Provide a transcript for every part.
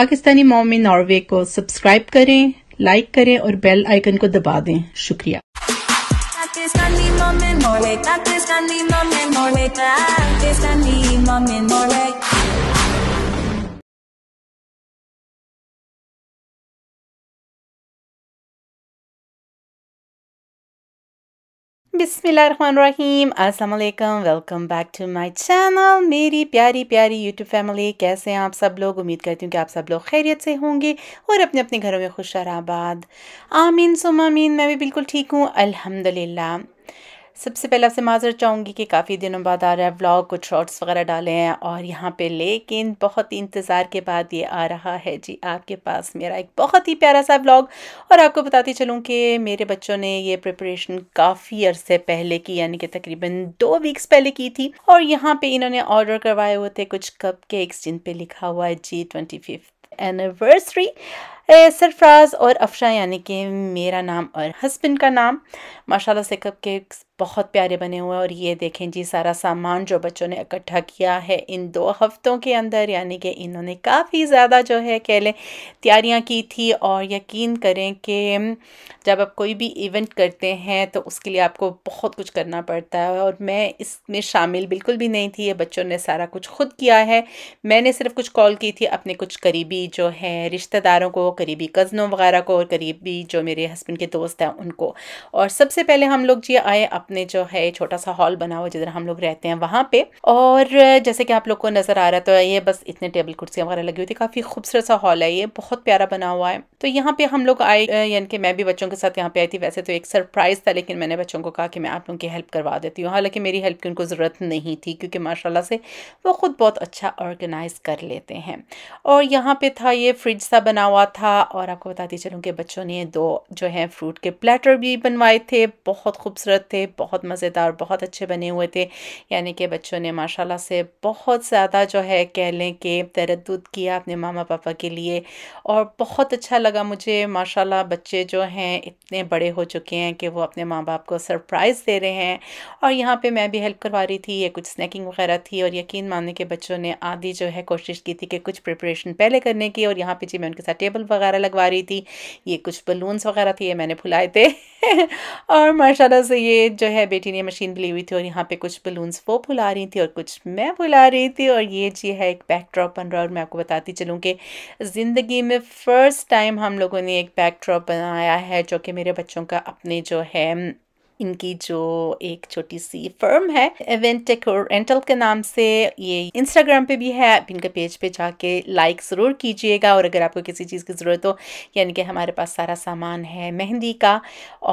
पाकिस्तानी मोमिन नॉर्वे को सब्सक्राइब करें लाइक करें और बेल आइकन को दबा दें शुक्रिया बिसमीम अस्सलाम वालेकुम welcome back to my channel मेरी प्यारी प्यारी यूट्यूब फैमिली कैसे हैं आप सब लोग उम्मीद करती हूँ कि आप सब लोग खैरियत से होंगे और अपने अपने घरों में खुश आबाद आमीन सुमामीन मैं भी बिल्कुल ठीक हूँ अल्हम्दुलिल्लाह सबसे पहले आपसे माजर चाहूँगी कि काफ़ी दिनों बाद आ रहा है व्लॉग कुछ शॉर्ट्स वगैरह डाले हैं और यहाँ पे लेकिन बहुत ही इंतज़ार के बाद ये आ रहा है जी आपके पास मेरा एक बहुत ही प्यारा सा व्लॉग और आपको बताती चलूँ कि मेरे बच्चों ने ये प्रिपरेशन काफ़ी अरसे पहले की यानी कि तकरीबन दो वीक्स पहले की थी और यहाँ पर इन्होंने ऑर्डर करवाए हुए थे कुछ कप केक्स जिन पर लिखा हुआ है जी ट्वेंटी एनिवर्सरी सरफराज और अफशा यानी कि मेरा नाम और हस्बैंड का नाम माशाल्लाह से कप केक्स बहुत प्यारे बने हुए हैं और ये देखें जी सारा सामान जो बच्चों ने इकट्ठा किया है इन दो हफ्तों के अंदर यानी कि इन्होंने काफ़ी ज़्यादा जो है कह लें तैयारियाँ की थी और यकीन करें कि जब आप कोई भी इवेंट करते हैं तो उसके लिए आपको बहुत कुछ करना पड़ता है और मैं इसमें शामिल बिल्कुल भी नहीं थी ये बच्चों ने सारा कुछ खुद किया है मैंने सिर्फ कुछ कॉल की थी अपने कुछ करीबी जो है रिश्तेदारों को करीबी कज़नों वगैरह को और करीबी जो मेरे हस्बैंड के दोस्त हैं उनको और सबसे पहले हम लोग जी आए अपने जो है छोटा सा हॉल बना हुआ जिधर हम लोग रहते हैं वहाँ पे और जैसे कि आप लोग को नज़र आ रहा तो ये बस इतने टेबल कुर्सियाँ वगैरह लगी हुई थी काफ़ी खूबसूरत सा हॉल है ये बहुत प्यारा बना हुआ है तो यहाँ पर हम लोग आए यानी कि मैं भी बच्चों के साथ यहाँ पर आई थी वैसे तो एक सरप्राइज़ था लेकिन मैंने बच्चों को कहा कि मैं आप लोगों की हेल्प करवा देती हूँ हालाँकि मेरी हेल्प की उनको ज़रूरत नहीं थी क्योंकि माशाला से वो ख़ुद बहुत अच्छा ऑर्गेनाइज़ कर लेते हैं और यहाँ पर था ये फ्रिज सा बना हुआ था था और आपको बताती चलूँ कि बच्चों ने दो जो हैं फ्रूट के प्लेटर भी बनवाए थे बहुत खूबसूरत थे बहुत मज़ेदार बहुत अच्छे बने हुए थे यानी कि बच्चों ने माशाल्लाह से बहुत ज़्यादा जो है कह लें कि तरद किया अपने मामा पापा के लिए और बहुत अच्छा लगा मुझे माशा बच्चे जो हैं इतने बड़े हो चुके हैं कि वो अपने माँ बाप को सरप्राइज़ दे रहे हैं और यहाँ पर मैं भी हेल्प करवा रही थी ये कुछ स्नैकिंग वगैरह थी और यकीन मानने के बच्चों ने आधी जो है कोशिश की थी कि कुछ प्रिपरेशन पहले करने की और यहाँ पे जी मैं उनके साथ टेबल वगैरह लगवा रही थी ये कुछ बलून्स वगैरह थे ये मैंने फुलाए थे और माशाल्लाह से ये जो है बेटी ने मशीन भी ली हुई थी और यहाँ पे कुछ बलून्स वो फुला रही थी और कुछ मैं फुला रही थी और ये जी है एक बैकड्रॉप बन रहा है और मैं आपको बताती चलूँ कि ज़िंदगी में फ़र्स्ट टाइम हम लोगों ने एक बैकड्रॉप बनाया है जो कि मेरे बच्चों का अपने जो है इनकी जो एक छोटी सी फर्म है एवेंट टेक रेंटल के नाम से ये इंस्टाग्राम पे भी है आप इनके पेज पे जाके लाइक ज़रूर कीजिएगा और अगर आपको किसी चीज़ की ज़रूरत हो यानी कि हमारे पास सारा सामान है मेहंदी का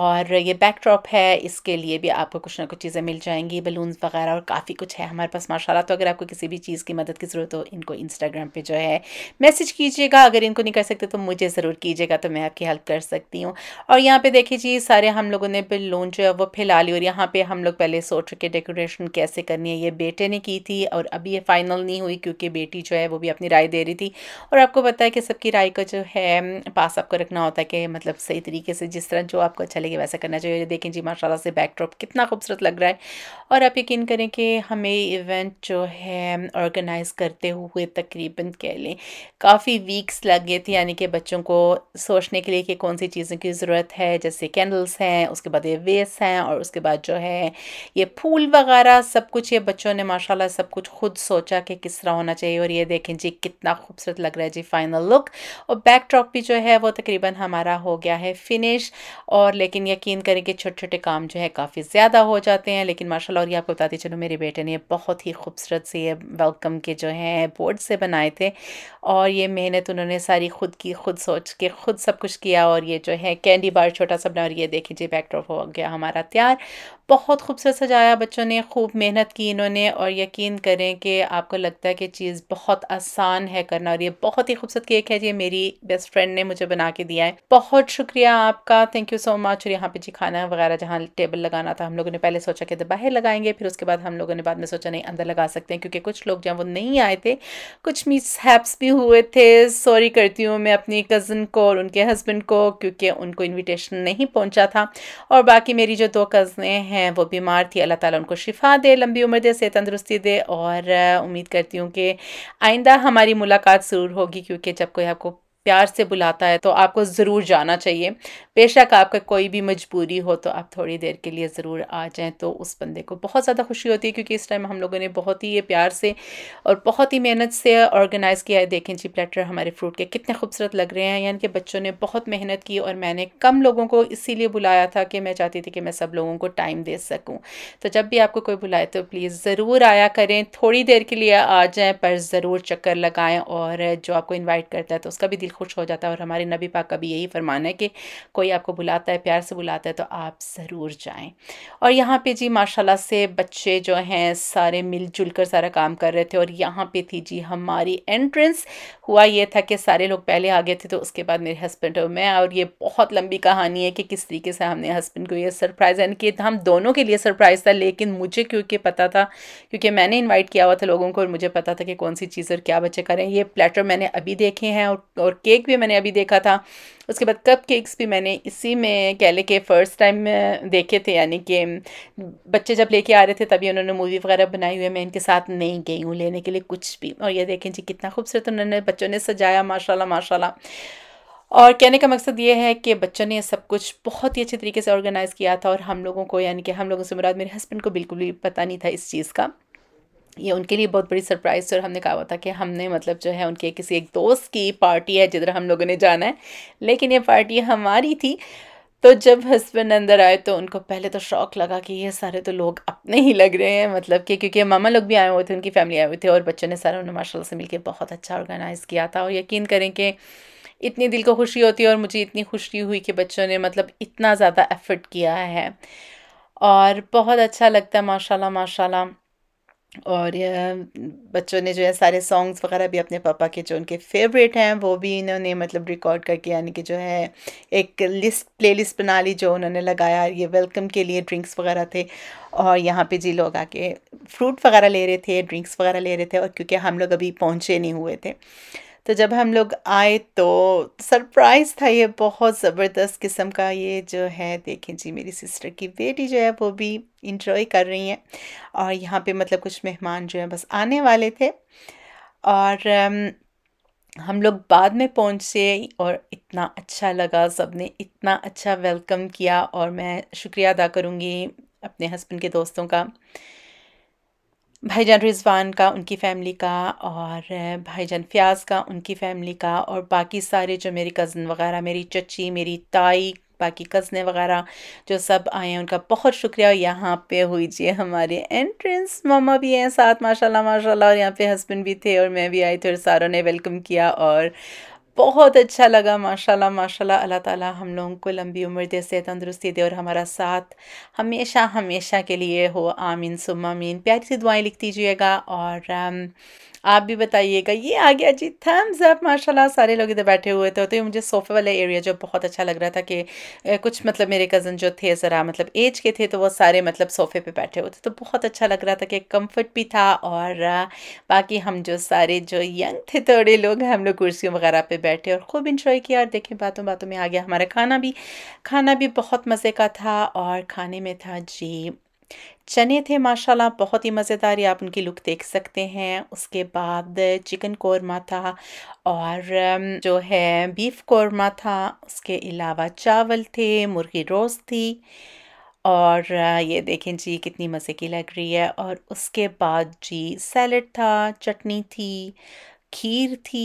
और ये बैकड्रॉप है इसके लिए भी आपको कुछ ना कुछ चीज़ें मिल जाएंगी बलून्स वगैरह और काफ़ी कुछ है हमारे पास माशाला तो अगर आपको किसी भी चीज़ की मदद की ज़रूरत हो इनको इंस्टाग्राम पर जो है मैसेज कीजिएगा अगर इनको नहीं कर सकते तो मुझे ज़रूर कीजिएगा तो मैं आपकी हेल्प कर सकती हूँ और यहाँ पर देखिए जी सारे हम लोगों ने बिल जो है वो फैला ली और यहाँ पे हम लोग पहले सोच के डेकोरेशन कैसे करनी है ये बेटे ने की थी और अभी ये फाइनल नहीं हुई क्योंकि बेटी जो है वो भी अपनी राय दे रही थी और आपको पता है कि सबकी राय का जो है पास आपको रखना होता है कि मतलब सही तरीके से जिस तरह जो आपको अच्छा लगे वैसा करना चाहिए देखें जी माशाला से बैकड्रॉप कितना खूबसूरत लग रहा है और आप यकीन करें कि हमें इवेंट जो है ऑर्गेनाइज़ करते हुए तकरीबन कह लें काफ़ी वीक्स लग गए थे यानी कि बच्चों को सोचने के लिए कि कौन सी चीज़ों की ज़रूरत है जैसे कैंडल्स हैं उसके बाद ये हैं हैं और उसके बाद जो है ये फूल वगैरह सब कुछ ये बच्चों ने माशाल्लाह सब कुछ खुद सोचा कि किस तरह होना चाहिए और ये देखें जी कितना खूबसूरत लग रहा है जी फाइनल लुक और बैकड्रॉप भी जो है वो तकरीबन हमारा हो गया है फिनिश और लेकिन यकीन करें कि छोटे छोटे काम जो है काफ़ी ज़्यादा हो जाते हैं लेकिन माशाल्लाह और ये आपको बताती चलो मेरे बेटे ने बहुत ही खूबसूरत से ये वेलकम के जो है बोर्ड से बनाए थे और ये मेहनत उन्होंने सारी खुद की खुद सोच के खुद सब कुछ किया और ये जो है कैंडी बार छोटा सा बना और ये देखें जी बैकड्रॉप हो गया हमारा हमारा तैयार बहुत खूबसूरत सजाया बच्चों ने खूब मेहनत की इन्होंने और यकीन करें कि आपको लगता है कि चीज़ बहुत आसान है करना और ये बहुत ही खूबसूरत केक है ये मेरी बेस्ट फ्रेंड ने मुझे बना के दिया है बहुत शुक्रिया आपका थैंक यू सो मच और यहाँ पे जी खाना वगैरह जहाँ टेबल लगाना था हम लोगों ने पहले सोचा कि बाहर लगाएंगे फिर उसके बाद हम लोगों ने बाद में सोचा नहीं अंदर लगा सकते हैं क्योंकि कुछ लोग जहाँ वो नहीं आए थे कुछ मिस हैप्स भी हुए थे सॉरी करती हूँ मैं अपनी कज़न को और उनके हस्बैंड को क्योंकि उनको इन्विटेशन नहीं पहुँचा था और बाकी मेरी जो दो तो कजने हैं वो बीमार थी अल्लाह ताला उनको शिफा दे लंबी उम्र दे से तंदरुस्ती दे और उम्मीद करती हूँ कि आइंदा हमारी मुलाकात ज़रूर होगी क्योंकि जब कोई आपको प्यार से बुलाता है तो आपको ज़रूर जाना चाहिए बेशक आपका कोई भी मजबूरी हो तो आप थोड़ी देर के लिए ज़रूर आ जाएँ तो उस बंदे को बहुत ज़्यादा खुशी होती है क्योंकि इस टाइम हम लोगों ने बहुत ही ये प्यार से और बहुत ही मेहनत से ऑर्गेनाइज़ किया है देखें जी प्लेटर हमारे फ्रूट के कितने खूबसूरत लग रहे हैं यानी कि बच्चों ने बहुत मेहनत की और मैंने कम लोगों को इसीलिए बुलाया था कि मैं चाहती थी कि मैं सब लोगों को टाइम दे सकूँ तो जब भी आपको कोई बुलाए तो प्लीज़ ज़रूर आया करें थोड़ी देर के लिए आ जाएँ पर ज़रूर चक्कर लगाएँ और जो आपको इन्वाइट करता है तो उसका भी दिल खुश हो जाता है और हमारे नबी पाक का भी यही फरमान है कि कोई आपको बुलाता है प्यार से बुलाता है तो आप ज़रूर जाएँ और यहाँ पर जी माशाला से बच्चे जो हैं सारे मिलजुल कर सारा काम कर रहे थे और यहाँ पर थी जी हमारी एंट्रेंस हुआ ये था कि सारे लोग पहले आ गए थे तो उसके बाद मेरे हस्बैंड और मैं और ये बहुत लंबी कहानी है कि किस तरीके से हमने हस्बैंड को ये सरप्राइज़ यानी कि हम दोनों के लिए सरप्राइज़ था लेकिन मुझे क्योंकि पता था क्योंकि मैंने इन्वाइट किया हुआ था लोगों को और मुझे पता था कि कौन सी चीज़ और क्या बच्चे करें ये प्लेटर मैंने अभी देखे हैं और और केक भी मैंने अभी देखा था उसके बाद कप केक्स भी मैंने इसी में कहले के फ़र्स्ट टाइम देखे थे यानी कि बच्चे जब लेके आ रहे थे तभी उन्होंने मूवी वगैरह बनाई हुई है मैं इनके साथ नहीं गई हूँ लेने के लिए कुछ भी और ये देखें जी कितना खूबसूरत उन्होंने बच्चों ने सजाया माशाल्लाह माशाल्लाह और कहने का मकसद ये है कि बच्चों ने सब कुछ बहुत ही अच्छे तरीके से ऑर्गेनाइज़ किया था और हम लोगों को यानी कि हम लोगों से मुराद मेरे हस्बैंड को बिल्कुल भी पता नहीं था इस चीज़ का ये उनके लिए बहुत बड़ी सरप्राइज थी और हमने कहा हुआ था कि हमने मतलब जो है उनके किसी एक दोस्त की पार्टी है जिधर हम लोगों ने जाना है लेकिन ये पार्टी हमारी थी तो जब हस्बैंड अंदर आए तो उनको पहले तो शौक लगा कि ये सारे तो लोग अपने ही लग रहे हैं मतलब कि क्योंकि मामा लोग भी आए हुए थे उनकी फैमिली आए हुए थे और बच्चों ने सारा उन्हें माशा से मिलकर बहुत अच्छा ऑर्गेनाइज़ किया था और यकीन करें कि इतनी दिल को खुशी होती है और मुझे इतनी खुशी हुई कि बच्चों ने मतलब इतना ज़्यादा एफर्ट किया है और बहुत अच्छा लगता है माशाल्लाह माशाल्लाह और बच्चों ने जो है सारे सॉन्ग्स वगैरह भी अपने पापा के जो उनके फेवरेट हैं वो भी इन्होंने मतलब रिकॉर्ड करके यानी कि जो है एक लिस्ट प्लेलिस्ट बना ली जो उन्होंने लगाया ये वेलकम के लिए ड्रिंक्स वगैरह थे और यहाँ पे जी लोग आके फ्रूट वगैरह ले रहे थे ड्रिंक्स वगैरह ले रहे थे और क्योंकि हम लोग अभी पहुँचे नहीं हुए थे तो जब हम लोग आए तो सरप्राइज़ था ये बहुत ज़बरदस्त किस्म का ये जो है देखें जी मेरी सिस्टर की बेटी जो है वो भी इंजॉय कर रही हैं और यहाँ पे मतलब कुछ मेहमान जो हैं बस आने वाले थे और हम लोग बाद में पहुँचे और इतना अच्छा लगा सब ने इतना अच्छा वेलकम किया और मैं शुक्रिया अदा करूँगी अपने हस्बैंड के दोस्तों का भाईजान रिजवान का उनकी फ़ैमिली का और भाईजान फ़याज़ का उनकी फ़ैमिली का और बाकी सारे जो मेरी कज़न वगैरह मेरी चची मेरी ताई बाकी कज़ने वगैरह जो सब आए हैं उनका बहुत शुक्रिया और यहाँ पे हुई जी हमारे एंट्रेंस मामा भी हैं साथ माशाल्लाह माशाल्लाह और यहाँ पे हस्बैंड भी थे और मैं भी आई थी और सारों ने वेलकम किया और बहुत अच्छा लगा माशाल्लाह माशाल्लाह अल्लाह ताला हम लोगों को लंबी उम्र दे से तंदरुस्ती दे और हमारा साथ हमेशा हमेशा के लिए हो आमीन आमीन प्यारी सी दुआएं लिख दीजिएगा और आप भी बताइएगा ये आ गया जी थम्स अप माशाल्लाह सारे लोग इधर बैठे हुए थे तो ये मुझे सोफे वाला एरिया जो बहुत अच्छा लग रहा था कि कुछ मतलब मेरे कज़न जो थे ज़रा मतलब एज के थे तो वो सारे मतलब सोफ़े पे बैठे हुए थे तो बहुत अच्छा लग रहा था कि कंफर्ट भी था और बाकी हम जो सारे जो यंग थे थोड़े लोग हम लोग कुर्सियों वगैरह पर बैठे और खूब इंजॉय किया और देखें बातों बातों में आ गया हमारा खाना भी खाना भी बहुत मज़े का था और खाने में था जी चने थे माशाल्लाह बहुत ही मज़ेदार आप उनकी लुक देख सकते हैं उसके बाद चिकन कौरमा था और जो है बीफ कौरमा था उसके अलावा चावल थे मुर्गी रोस्ट थी और ये देखें जी कितनी मज़े की लग रही है और उसके बाद जी सैलड था चटनी थी खीर थी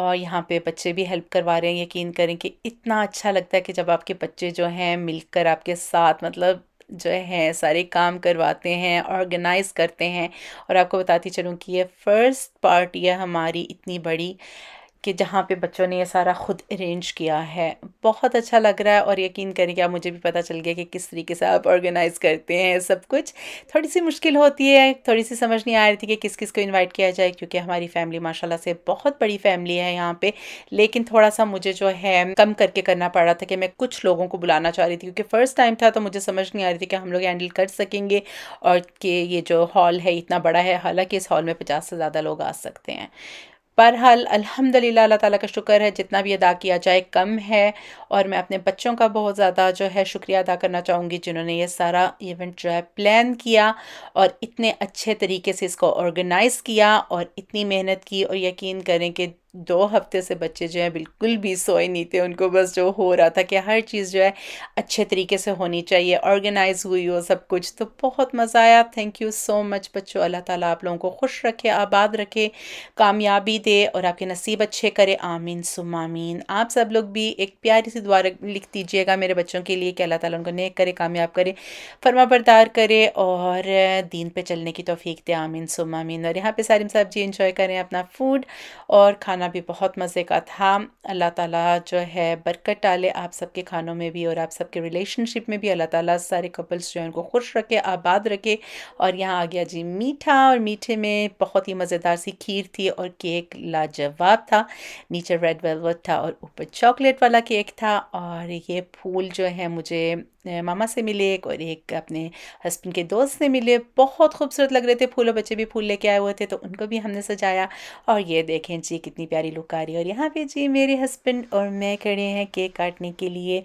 और यहाँ पे बच्चे भी हेल्प करवा रहे हैं यकीन करें कि इतना अच्छा लगता है कि जब आपके बच्चे जो हैं मिलकर आपके साथ मतलब जो है सारे काम करवाते हैं ऑर्गेनाइज़ करते हैं और आपको बताती चलूँ कि ये फ़र्स्ट पार्टी है हमारी इतनी बड़ी कि जहाँ पे बच्चों ने ये सारा ख़ुद अरेंज किया है बहुत अच्छा लग रहा है और यकीन करें कि आप मुझे भी पता चल गया कि किस तरीके से आप ऑर्गेनाइज़ करते हैं सब कुछ थोड़ी सी मुश्किल होती है थोड़ी सी समझ नहीं आ रही थी कि किस किस को इनवाइट किया जाए क्योंकि हमारी फैमिली माशाल्लाह से बहुत बड़ी फैमिली है यहाँ पर लेकिन थोड़ा सा मुझे जो है कम करके करना पड़ रहा था कि मैं कुछ लोगों को बुलाना चाह रही थी क्योंकि फ़र्स्ट टाइम था तो मुझे समझ नहीं आ रही थी कि हम लोग हैंडल कर सकेंगे और कि ये जो हॉल है इतना बड़ा है हालाँकि इस हॉल में पचास से ज़्यादा लोग आ सकते हैं बहरहाल अल्हम्दुलिल्लाह अल्लाह ताला का शुक्र है जितना भी अदा किया जाए कम है और मैं अपने बच्चों का बहुत ज़्यादा जो है शुक्रिया अदा करना चाहूँगी जिन्होंने ये सारा इवेंट जो है प्लान किया और इतने अच्छे तरीके से इसको ऑर्गेनाइज़ किया और इतनी मेहनत की और यकीन करें कि दो हफ्ते से बच्चे जो है बिल्कुल भी सोए नहीं थे उनको बस जो हो रहा था कि हर चीज़ जो है अच्छे तरीके से होनी चाहिए ऑर्गेनाइज हुई हो सब कुछ तो बहुत मज़ा आया थैंक यू सो मच बच्चों अल्लाह ताला आप लोगों को खुश रखे आबाद रखे कामयाबी दे और आपके नसीब अच्छे करे आमीन सुमामीन आप सब लोग भी एक प्यारी सी दुआ लिख दीजिएगा मेरे बच्चों के लिए कि अल्लाह ताला उनको नेक करे कामयाब करे फर्मा बरदार करे और दीन पे चलने की तोफ़ी दे आमीन सुमामीन और यहाँ पे सारिम साहब जी इंजॉय करें अपना फूड और खाना खाना भी बहुत मज़े का था अल्लाह ताला जो है बरकत डाले आप सबके खानों में भी और आप सबके रिलेशनशिप में भी अल्लाह ताला सारे कपल्स जो हैं उनको खुश रखे आबाद रखे और यहाँ आ गया जी मीठा और मीठे में बहुत ही मज़ेदार सी खीर थी और केक लाजवाब था नीचे रेड वेलवेट था और ऊपर चॉकलेट वाला केक था और ये फूल जो है मुझे मामा से मिले एक और एक अपने हस्बैंड के दोस्त से मिले बहुत खूबसूरत लग रहे थे फूलों बच्चे भी फूल लेके आए हुए थे तो उनको भी हमने सजाया और ये देखें जी कितनी प्यारी लुक आ रही है और यहाँ पे जी मेरे हस्बैंड और मैं खड़े हैं केक काटने के लिए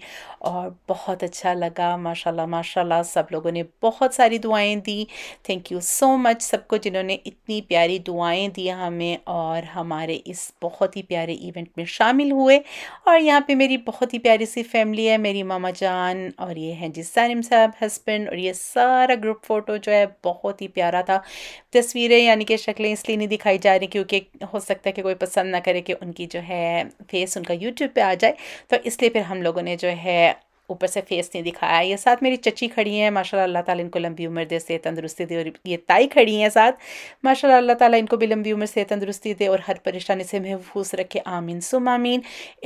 और बहुत अच्छा लगा माशाल्लाह माशाल्लाह सब लोगों ने बहुत सारी दुआएं दी थैंक यू सो मच सबको जिन्होंने इतनी प्यारी दुआएं दी हमें और हमारे इस बहुत ही प्यारे इवेंट में शामिल हुए और यहाँ पर मेरी बहुत ही प्यारी सी फैमिली है मेरी मामा जान और ये हैं जी साहब हस्बैंड और ये सारा ग्रुप फ़ोटो जो है बहुत ही प्यारा था तस्वीरें यानी कि शक्लें इसलिए नहीं दिखाई जा रही क्योंकि हो सकता है कि कोई पसंद ना करे कि उनकी जो है फेस उनका यूट्यूब पे आ जाए तो इसलिए फिर हम लोगों ने जो है ऊपर से फेस नहीं दिखाया ये साथ मेरी चची खड़ी हैं माशाल्लाह अल्लाह ताला इनको लंबी उम्र दे से तंदुरुस्ती दे और ये ताई खड़ी हैं साथ माशाल्लाह अल्लाह ताला इनको भी लंबी उम्र से तंदुरुस्ती दे और हर परेशानी से महफूज रखे आमीन सुम आमीन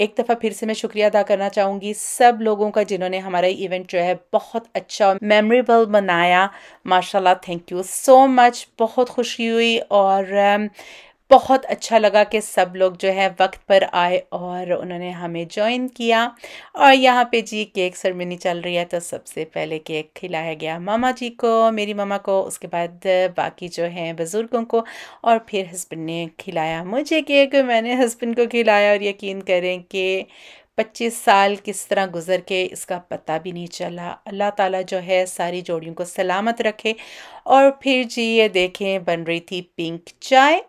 एक दफ़ा फिर से मैं शुक्रिया अदा करना चाहूँगी सब लोगों का जिन्होंने हमारा इवेंट जो है बहुत अच्छा मेमोरेबल बनाया माशाला थैंक यू सो मच बहुत खुशी हुई और um, बहुत अच्छा लगा कि सब लोग जो है वक्त पर आए और उन्होंने हमें ज्वाइन किया और यहाँ पे जी केक सरमनी चल रही है तो सबसे पहले केक खिलाया गया मामा जी को मेरी मामा को उसके बाद बाकी जो हैं बुज़ुर्गों को और फिर हस्बैंड ने खिलाया मुझे केक मैंने हस्बैंड को खिलाया और यकीन करें कि पच्चीस साल किस तरह गुजर के इसका पता भी नहीं चला अल्लाह ताला जो है सारी जोड़ियों को सलामत रखे और फिर जी ये देखें बन रही थी पिंक चाय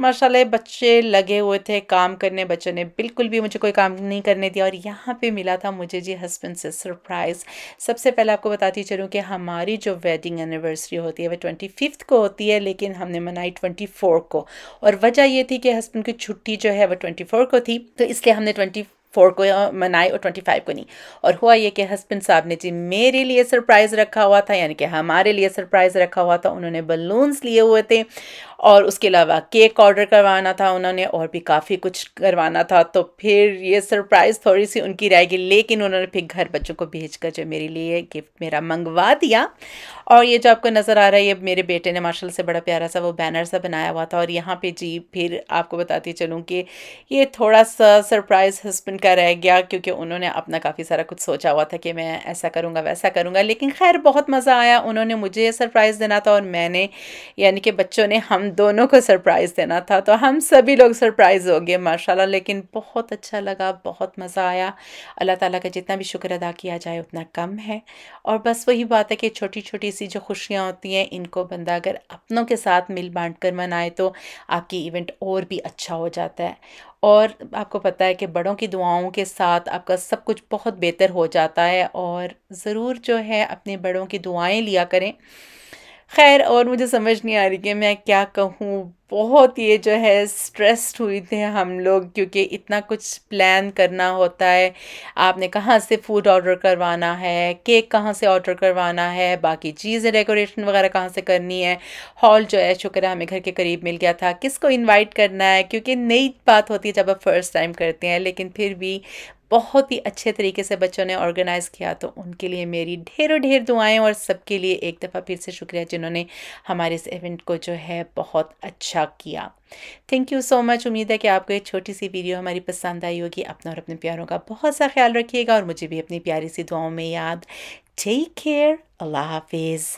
माशाल्लाह बच्चे लगे हुए थे काम करने बच्चों ने बिल्कुल भी मुझे कोई काम नहीं करने दिया और यहाँ पे मिला था मुझे जी हस्बैंड से सरप्राइज़ सबसे पहले आपको बताती चलूँ कि हमारी जो वेडिंग एनिवर्सरी होती है वह ट्वेंटी फिफ्थ को होती है लेकिन हमने मनाई ट्वेंटी फोर को और वजह यह थी कि हस्बैंड की छुट्टी जो है वह ट्वेंटी फोर को थी तो इसलिए हमने ट्वेंटी फोर को मनाए और ट्वेंटी फाइव को नहीं और हुआ ये कि हस्बैंड साहब ने जी मेरे लिए सरप्राइज़ रखा हुआ था यानी कि हमारे लिए सरप्राइज़ रखा हुआ था उन्होंने बलून्स लिए हुए थे और उसके अलावा केक ऑर्डर करवाना था उन्होंने और भी काफ़ी कुछ करवाना था तो फिर ये सरप्राइज़ थोड़ी सी उनकी रहेगी लेकिन उन्होंने फिर घर बच्चों को भेज कर जो मेरे लिए गिफ्ट मेरा मंगवा दिया और ये जो आपको नज़र आ रहा है ये मेरे बेटे ने मार्शल से बड़ा प्यारा सा वो बैनर सा बनाया हुआ था और यहाँ पे जी फिर आपको बताती चलूँ कि ये थोड़ा सा सरप्राइज़ हस्बैंड का रह गया क्योंकि उन्होंने अपना काफ़ी सारा कुछ सोचा हुआ था कि मैं ऐसा करूँगा वैसा करूँगा लेकिन खैर बहुत मज़ा आया उन्होंने मुझे सरप्राइज़ देना था और मैंने यानी कि बच्चों ने हम दोनों को सरप्राइज़ देना था तो हम सभी लोग सरप्राइज़ हो गए माशाल्लाह लेकिन बहुत अच्छा लगा बहुत मज़ा आया अल्लाह ताला का जितना भी शुक्र अदा किया जाए उतना कम है और बस वही बात है कि छोटी छोटी सी जो खुशियाँ होती हैं इनको बंदा अगर अपनों के साथ मिल बांट कर मनाए तो आपकी इवेंट और भी अच्छा हो जाता है और आपको पता है कि बड़ों की दुआओं के साथ आपका सब कुछ बहुत बेहतर हो जाता है और ज़रूर जो है अपने बड़ों की दुआएं लिया करें खैर और मुझे समझ नहीं आ रही कि मैं क्या कहूँ बहुत ये जो है स्ट्रेस्ड हुई थे हम लोग क्योंकि इतना कुछ प्लान करना होता है आपने कहाँ से फूड ऑर्डर करवाना है केक कहाँ से ऑर्डर करवाना है बाकी चीज़ें डेकोरेशन वगैरह कहाँ से करनी है हॉल जो है शुक्र है हमें घर के करीब मिल गया था किसको इनवाइट करना है क्योंकि नई बात होती है जब आप फर्स्ट टाइम करते हैं लेकिन फिर भी बहुत ही अच्छे तरीके से बच्चों ने ऑर्गेनाइज़ किया तो उनके लिए मेरी ढेरों ढेर दुआएं और सबके लिए एक दफ़ा फिर से शुक्रिया जिन्होंने हमारे इस इवेंट को जो है बहुत अच्छा किया थैंक यू सो मच उम्मीद है कि आपको एक छोटी सी वीडियो हमारी पसंद आई होगी अपना और अपने प्यारों का बहुत सा ख्याल रखिएगा और मुझे भी अपनी प्यारी सी दुआओं में याद टेक केयर अल्लाह हाफिज़